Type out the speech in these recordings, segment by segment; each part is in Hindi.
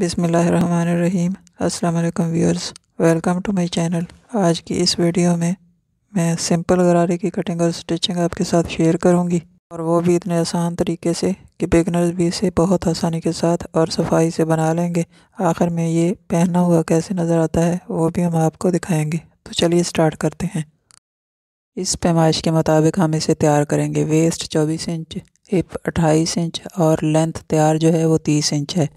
बिसमीम अल्लाम viewers welcome to my channel आज की इस वीडियो में मैं सिंपल गरारे की कटिंग और स्टिचिंग आपके साथ शेयर करूंगी और वो भी इतने आसान तरीके से कि बिगनर्स भी इसे बहुत आसानी के साथ और सफाई से बना लेंगे आखिर में ये पहना हुआ कैसे नज़र आता है वो भी हम आपको दिखाएँगे तो चलिए स्टार्ट करते हैं इस पैमाइश के मुताबिक हम इसे तैयार करेंगे वेस्ट चौबीस इंच हिप अट्ठाईस इंच और लेंथ तैयार जो है वो तीस इंच है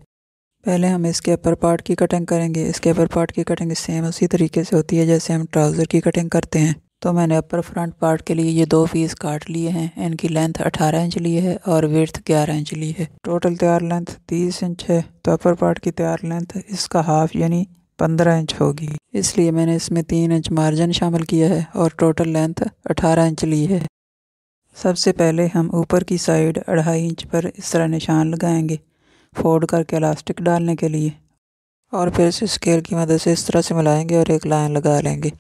पहले हम इसके अपर पार्ट की कटिंग करेंगे इसके अपर पार्ट की कटिंग सेम उसी तरीके से होती है जैसे हम ट्राउज़र की कटिंग करते हैं तो मैंने अपर फ्रंट पार्ट के लिए ये दो पीस काट लिए हैं इनकी लेंथ 18 इंच ली है और विर्थ 11 इंच ली है टोटल तैयार लेंथ 30 इंच है तो अपर पार्ट की तैयार लेंथ इसका हाफ यानी 15 इंच होगी इसलिए मैंने इसमें तीन इंच मार्जिन शामिल किया है और टोटल लेंथ 18 इंच ली है सबसे पहले हम ऊपर की साइड अढ़ाई इंच पर इस तरह निशान लगाएंगे फोल्ड करके इलास्टिक डालने के लिए और फिर इसे स्केल की मदद से इस तरह से मिलाएंगे और एक लाइन लगा लेंगे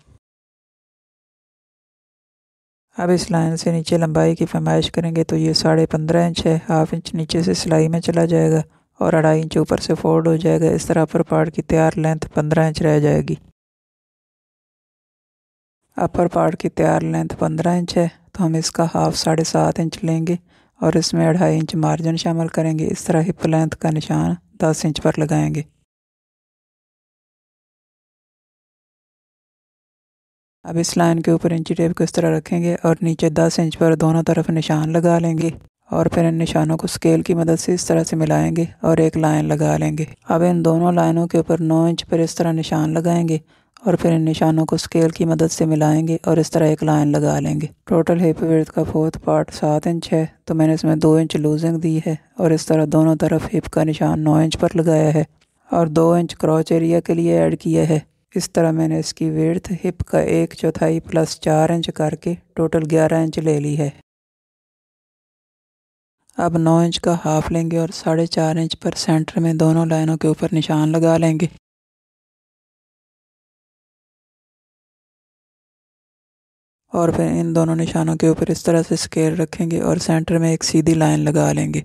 अब इस लाइन से नीचे लंबाई की फरमाइश करेंगे तो ये साढ़े पंद्रह इंच है हाफ इंच नीचे से सिलाई में चला जाएगा और अढ़ाई इंच ऊपर से फोल्ड हो जाएगा इस तरह अपर पार्ट की तैयार लेंथ पंद्रह इंच रह जाएगी अपर पार्ट की तैयार लेंथ पंद्रह इंच है तो हम इसका हाफ साढ़े सात इंच लेंगे और इसमें अढ़ाई इंच मार्जिन शामिल करेंगे इस तरह हिप लेंथ का निशान दस इंच पर लगाएंगे अब इस लाइन के ऊपर इंची टेप को इस तरह रखेंगे और नीचे 10 इंच पर दोनों तरफ निशान लगा लेंगे और फिर इन निशानों को स्केल की मदद से इस तरह से मिलाएंगे और एक लाइन लगा लेंगे अब इन दोनों लाइनों के ऊपर 9 इंच पर इस तरह निशान लगाएंगे और फिर इन निशानों को स्केल की मदद से मिलाएंगे और इस तरह एक लाइन लगा लेंगे टोटल हिप विर्थ का फोर्थ पार्ट सात इंच है तो मैंने इसमें दो इंच लूजिंग दी है और इस तरह दोनों तरफ हिप का निशान नौ इंच पर लगाया है और दो इंच क्रॉच एरिया के लिए ऐड किया है इस तरह मैंने इसकी विर्थ हिप का एक चौथाई प्लस चार इंच करके टोटल ग्यारह इंच ले ली है अब नौ इंच का हाफ लेंगे और साढ़े चार इंच पर सेंटर में दोनों लाइनों के ऊपर निशान लगा लेंगे और फिर इन दोनों निशानों के ऊपर इस तरह से स्केल रखेंगे और सेंटर में एक सीधी लाइन लगा लेंगे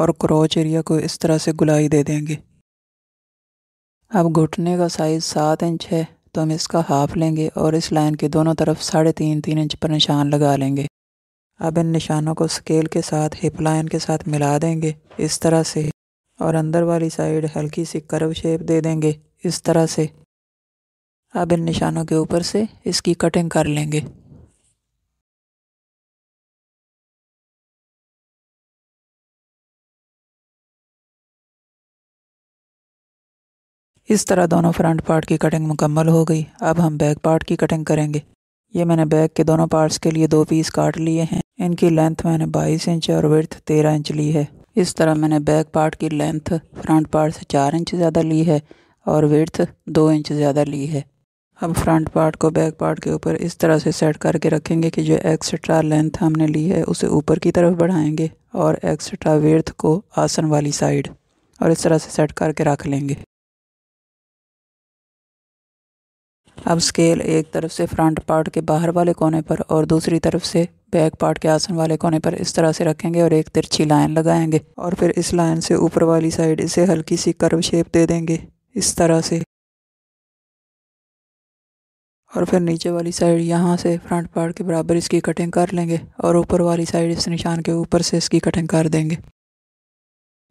और क्रोच एरिया को इस तरह से गुलाई दे देंगे अब घुटने का साइज़ सात इंच है तो हम इसका हाफ लेंगे और इस लाइन के दोनों तरफ साढ़े तीन तीन इंच पर निशान लगा लेंगे अब इन निशानों को स्केल के साथ हिप लाइन के साथ मिला देंगे इस तरह से और अंदर वाली साइड हल्की सी कर्व शेप दे देंगे इस तरह से अब इन निशानों के ऊपर से इसकी कटिंग कर लेंगे इस तरह दोनों फ्रंट पार्ट की कटिंग मुकम्मल हो गई अब हम बैक पार्ट की कटिंग करेंगे ये मैंने बैक के दोनों पार्ट्स के लिए दो पीस काट लिए हैं इनकी लेंथ मैंने 22 इंच और विर्थ 13 इंच ली है इस तरह मैंने बैक पार्ट की लेंथ फ्रंट पार्ट से 4 इंच ज़्यादा ली है और विर्थ 2 इंच ज़्यादा ली है अब फ्रंट पार्ट को बैक पार्ट के ऊपर इस तरह से सेट करके रखेंगे कि जो एक्स्ट्रा लेंथ हमने ली है उसे ऊपर की तरफ बढ़ाएंगे और एक्स्ट्रा वेर्थ को आसन वाली साइड और इस तरह से सेट करके रख लेंगे अब स्केल एक तरफ से फ्रंट पार्ट के बाहर वाले कोने पर और दूसरी तरफ से बैक पार्ट के आसन वाले कोने पर इस तरह से रखेंगे और एक तिरछी लाइन लगाएंगे और फिर इस लाइन से ऊपर वाली साइड इसे हल्की सी कर्व शेप दे देंगे इस तरह से और फिर नीचे वाली साइड यहाँ से फ्रंट पार्ट के बराबर इसकी कटिंग कर लेंगे और ऊपर वाली साइड इस निशान के ऊपर से इसकी कटिंग कर देंगे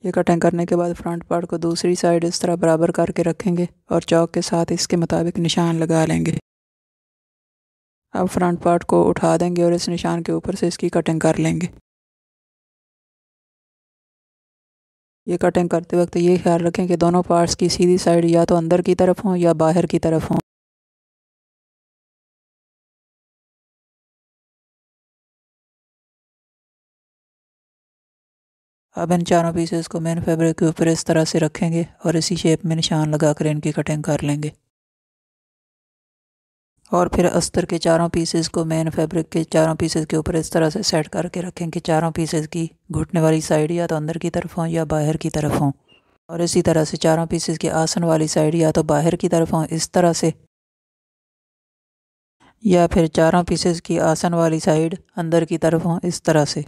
ये कटिंग करने के बाद फ्रंट पार्ट को दूसरी साइड इस तरह बराबर करके रखेंगे और चौक के साथ इसके मुताबिक निशान लगा लेंगे अब फ्रंट पार्ट को उठा देंगे और इस निशान के ऊपर से इसकी कटिंग कर लेंगे ये कटिंग करते वक्त ये ख्याल रखें कि दोनों पार्ट्स की सीधी साइड या तो अंदर की तरफ हों या बाहर की तरफ हों अब इन चारों पीसेस को मेन फैब्रिक के ऊपर इस तरह से रखेंगे और इसी शेप में निशान लगा कर इनकी कटिंग कर लेंगे और फिर अस्तर के चारों पीसेस को मेन फैब्रिक के चारों पीसेस के ऊपर इस तरह से सेट करके रखें कि चारों पीसेस की घुटने वाली साइड या तो अंदर की तरफ हों या बाहर की तरफ हों और इसी तरह से चारों पीसेस की आसन वाली साइड या तो बाहर की तरफ हों इस तरह से या फिर चारों पीसेस की आसन वाली साइड अंदर की तरफ हों इस तरह से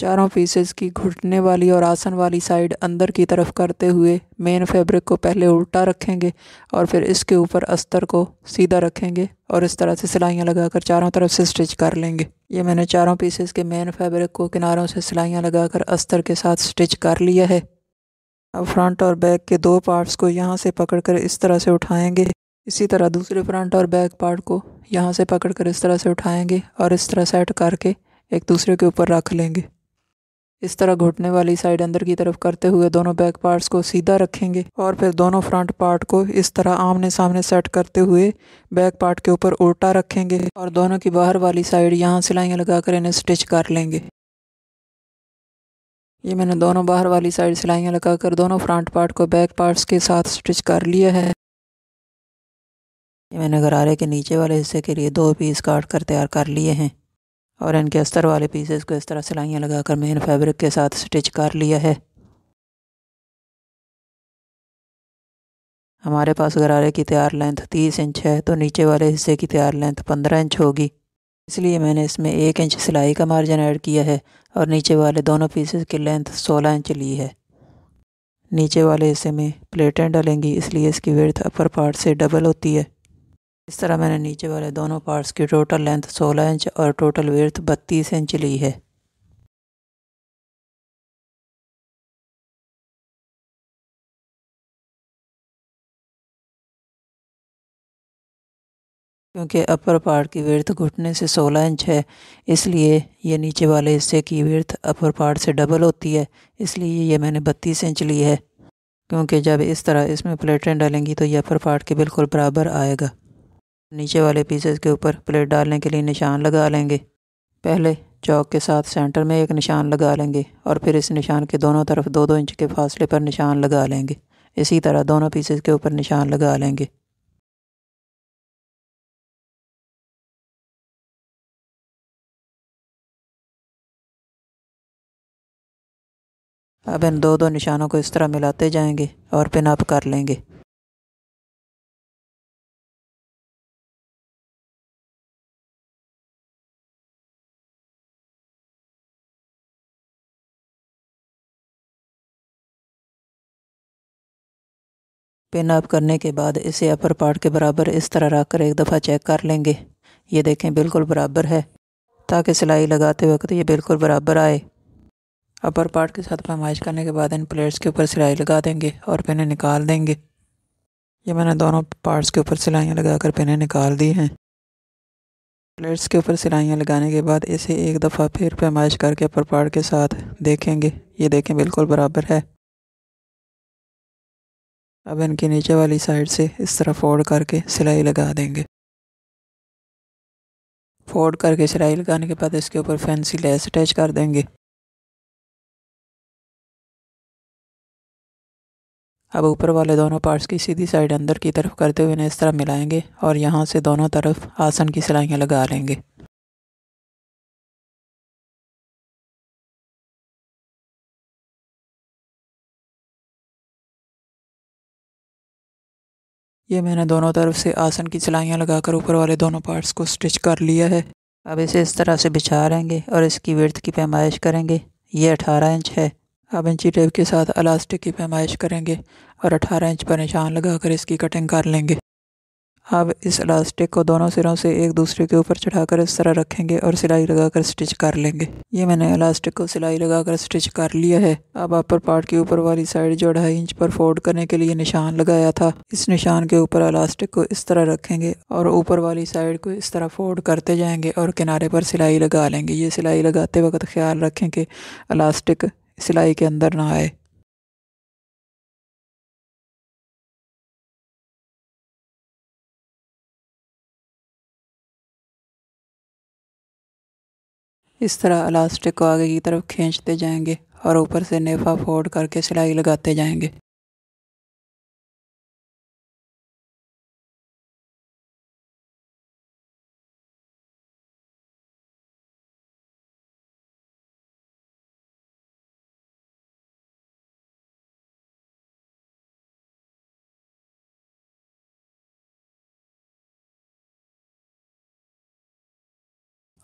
चारों पीसेस की घुटने वाली और आसन वाली साइड अंदर की तरफ करते हुए मेन फैब्रिक को पहले उल्टा रखेंगे और फिर इसके ऊपर अस्तर को सीधा रखेंगे और इस तरह से सिलाइयाँ लगाकर चारों तरफ से स्टिच कर लेंगे ये मैंने चारों पीसेस के मेन फैब्रिक को किनारों से सिलाइयाँ लगाकर अस्तर के साथ स्टिच कर लिया है अब फ्रंट और बैक के दो पार्ट्स को यहाँ से कर इस तरह से उठाएँगे इसी तरह दूसरे फ्रंट और बैक पार्ट को यहाँ से कर इस तरह से उठाएँगे और इस तरह सेट करके एक दूसरे के ऊपर रख लेंगे इस तरह घुटने वाली साइड अंदर की तरफ करते हुए दोनों बैक पार्ट्स को सीधा रखेंगे और फिर दोनों फ्रंट पार्ट को इस तरह आमने सामने सेट करते हुए बैक पार्ट के ऊपर उल्टा रखेंगे और दोनों की बाहर वाली साइड यहाँ सिलाइयाँ लगाकर इन्हें स्टिच कर लेंगे ये मैंने दोनों बाहर वाली साइड सिलाइयाँ लगाकर दोनों फ्रंट पार्ट को बैक पार्ट्स के साथ स्टिच कर लिया है ये मैंने गरारे के नीचे वाले हिस्से के लिए दो पीस काट कर तैयार कर लिए हैं और इनके अस्तर वाले पीसेस को इस तरह सिलाइयाँ लगाकर मेन फैब्रिक के साथ स्टिच कर लिया है हमारे पास गरारे की तैयार लेंथ 30 इंच है तो नीचे वाले हिस्से की तैयार लेंथ 15 इंच होगी इसलिए मैंने इसमें एक इंच सिलाई का मार्जिन ऐड किया है और नीचे वाले दोनों पीसेस की लेंथ 16 इंच ली है नीचे वाले हिस्से में प्लेटें डलेंगी इसलिए इसकी वर्थ अपर पार्ट से डबल होती है इस तरह मैंने नीचे वाले दोनों पार्ट्स की टोटल लेंथ 16 इंच और टोटल विर्थ 32 इंच ली है क्योंकि अपर पार्ट की विर्थ घुटने से 16 इंच है इसलिए ये नीचे वाले हिस्से की विर्थ अपर पार्ट से डबल होती है इसलिए ये मैंने 32 इंच ली है क्योंकि जब इस तरह इसमें प्लेटें डालेंगी तो ये अपर पार्ट के बिल्कुल बराबर आएगा नीचे वाले पीसेस के ऊपर प्लेट डालने के लिए निशान लगा लेंगे पहले चौक के साथ सेंटर में एक निशान लगा लेंगे और फिर इस निशान के दोनों तरफ दो दो इंच के फासले पर निशान लगा लेंगे इसी तरह दोनों पीसेस के ऊपर निशान लगा लेंगे अब इन दो दो निशानों को इस तरह मिलाते जाएंगे और पिन अप कर लेंगे पिन अप करने के बाद इसे अपर पार्ट के बराबर इस तरह रख कर एक दफ़ा चेक कर लेंगे ये देखें बिल्कुल बराबर है ताकि सिलाई लगाते वक्त ये बिल्कुल बराबर आए अपर पार्ट के साथ पैमाइश करने के बाद इन प्लेट्स के ऊपर सिलाई लगा देंगे और पिने निकाल देंगे ये मैंने दोनों पार्ट्स के ऊपर सिलाइयाँ लगा कर पिने निकाल दी हैं प्लेट्स के ऊपर सिलाइयाँ लगाने के बाद इसे एक दफ़ा फिर पैमाइश करके अपर पार्ट के साथ देखेंगे ये देखें बिल्कुल बराबर है अब इनके नीचे वाली साइड से इस तरह फोल्ड करके सिलाई लगा देंगे फोल्ड करके सिलाई लगाने के बाद इसके ऊपर फैंसी लेस अटैच कर देंगे अब ऊपर वाले दोनों पार्ट्स की सीधी साइड अंदर की तरफ करते हुए इन्हें इस तरह मिलाएंगे और यहाँ से दोनों तरफ आसन की सिलाइयाँ लगा लेंगे ये मैंने दोनों तरफ से आसन की सिलाइयाँ लगाकर ऊपर वाले दोनों पार्ट्स को स्टिच कर लिया है अब इसे इस तरह से बिछा लेंगे और इसकी वर्थ की पैमाइश करेंगे ये अठारह इंच है अब इंची टेप के साथ अलास्टिक की पैमाइश करेंगे और अठारह इंच पर निशान लगाकर इसकी कटिंग कर लेंगे अब इस इलास्टिक को दोनों सिरों से एक दूसरे के ऊपर चढ़ाकर इस तरह रखेंगे और सिलाई लगाकर स्टिच कर लेंगे ये मैंने इलास्टिक को सिलाई लगाकर स्टिच कर लिया है अब अपर पार्ट की ऊपर वाली साइड जो ढाई इंच पर फोल्ड करने के लिए निशान लगाया था इस निशान के ऊपर इलास्टिक को इस तरह रखेंगे और ऊपर वाली साइड को इस तरह फोल्ड करते जाएंगे और किनारे पर सिलाई लगा लेंगे ये सिलाई लगाते वक्त ख्याल रखें कि इलास्टिक सिलाई के अंदर ना आए इस तरह इलास्टिक को आगे की तरफ खींचते जाएंगे और ऊपर से नेफा फोल्ड करके सिलाई लगाते जाएंगे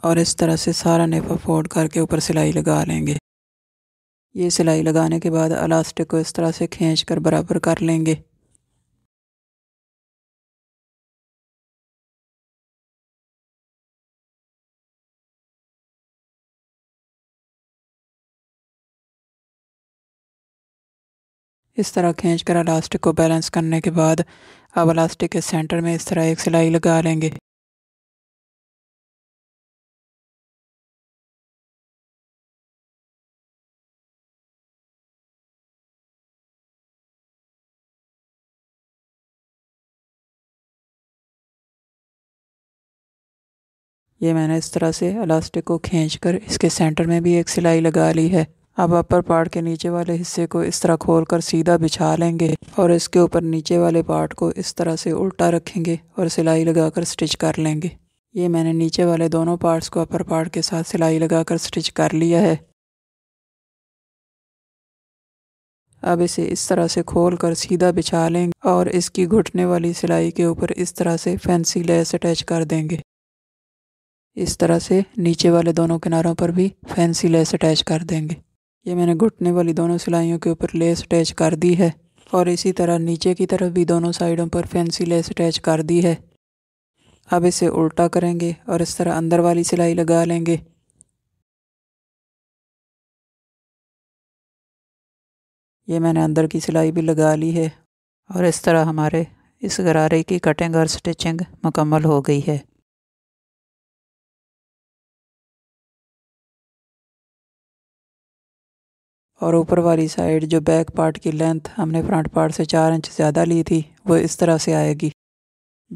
और इस तरह से सारा नेफा फोल्ड करके ऊपर सिलाई लगा लेंगे ये सिलाई लगाने के बाद अलास्टिक को इस तरह से खींच कर बराबर कर लेंगे इस तरह खींच कर अलास्टिक को बैलेंस करने के बाद अब अलास्टिक के सेंटर में इस तरह एक सिलाई लगा लेंगे ये मैंने इस तरह से अलास्टिक को खींच कर इसके सेंटर में भी एक सिलाई लगा ली है अब अपर पार्ट के नीचे वाले हिस्से को इस तरह खोल कर सीधा बिछा लेंगे और इसके ऊपर नीचे वाले पार्ट को इस तरह से उल्टा रखेंगे और सिलाई लगाकर स्टिच कर लेंगे ये मैंने नीचे वाले दोनों पार्ट्स को अपर पार्ट के साथ सिलाई लगाकर स्टिच कर लिया है अब इसे इस तरह से खोल कर सीधा बिछा लेंगे और इसकी घुटने वाली सिलाई के ऊपर इस तरह से फैंसी लेस अटैच कर देंगे इस तरह से नीचे वाले दोनों किनारों पर भी फैंसी लेस अटैच कर देंगे ये मैंने घुटने वाली दोनों सिलाइयों के ऊपर लेस अटैच कर दी है और इसी तरह नीचे की तरफ भी दोनों साइडों पर फैंसी लेस अटैच कर दी है अब इसे उल्टा करेंगे और इस तरह अंदर वाली सिलाई लगा लेंगे ये मैंने अंदर की सिलाई भी लगा ली है और इस तरह हमारे इस गरारे की कटिंग और स्टिचिंग मुकम्मल हो गई है और ऊपर वाली साइड जो बैक पार्ट की लेंथ हमने फ्रंट पार्ट से चार इंच ज़्यादा ली थी वो इस तरह से आएगी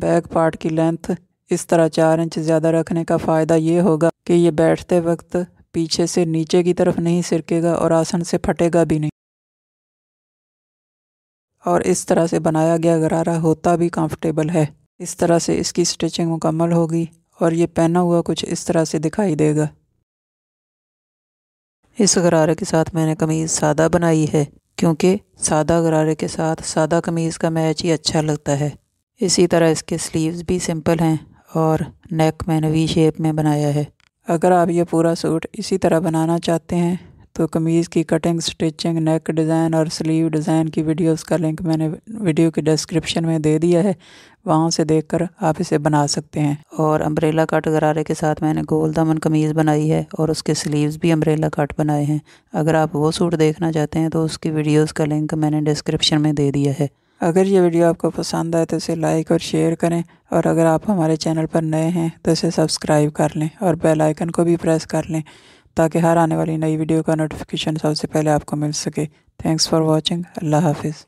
बैक पार्ट की लेंथ इस तरह चार इंच ज़्यादा रखने का फ़ायदा ये होगा कि ये बैठते वक्त पीछे से नीचे की तरफ नहीं सिरकेगा और आसन से फटेगा भी नहीं और इस तरह से बनाया गया गरारा होता भी कंफर्टेबल है इस तरह से इसकी स्टिचिंग मुकम्मल होगी और ये पहना हुआ कुछ इस तरह से दिखाई देगा इस गरारे के साथ मैंने कमीज़ सादा बनाई है क्योंकि सादा गरारे के साथ सादा कमीज़ का मैच ही अच्छा लगता है इसी तरह इसके स्लीव्स भी सिंपल हैं और नेक मैंने वी शेप में बनाया है अगर आप ये पूरा सूट इसी तरह बनाना चाहते हैं तो कमीज़ की कटिंग स्टिचिंग नेक डिज़ाइन और स्लीव डिज़ाइन की वीडियोस का लिंक मैंने वीडियो के डिस्क्रिप्शन में दे दिया है वहाँ से देखकर आप इसे बना सकते हैं और अम्ब्रेला कट गरारे के साथ मैंने गोल दामन कमीज़ बनाई है और उसके स्लीव्स भी अम्ब्रेला कट बनाए हैं अगर आप वो सूट देखना चाहते हैं तो उसकी वीडियोज़ का लिंक मैंने डिस्क्रिप्शन में दे दिया है अगर ये वीडियो आपको पसंद आए तो इसे लाइक और शेयर करें और अगर आप हमारे चैनल पर नए हैं तो इसे सब्सक्राइब कर लें और बेल आइकन को भी प्रेस कर लें ताकि हर आने वाली नई वीडियो का नोटिफिकेशन सबसे पहले आपको मिल सके थैंक्स फॉर वॉचिंग अल्लाह हाफिज़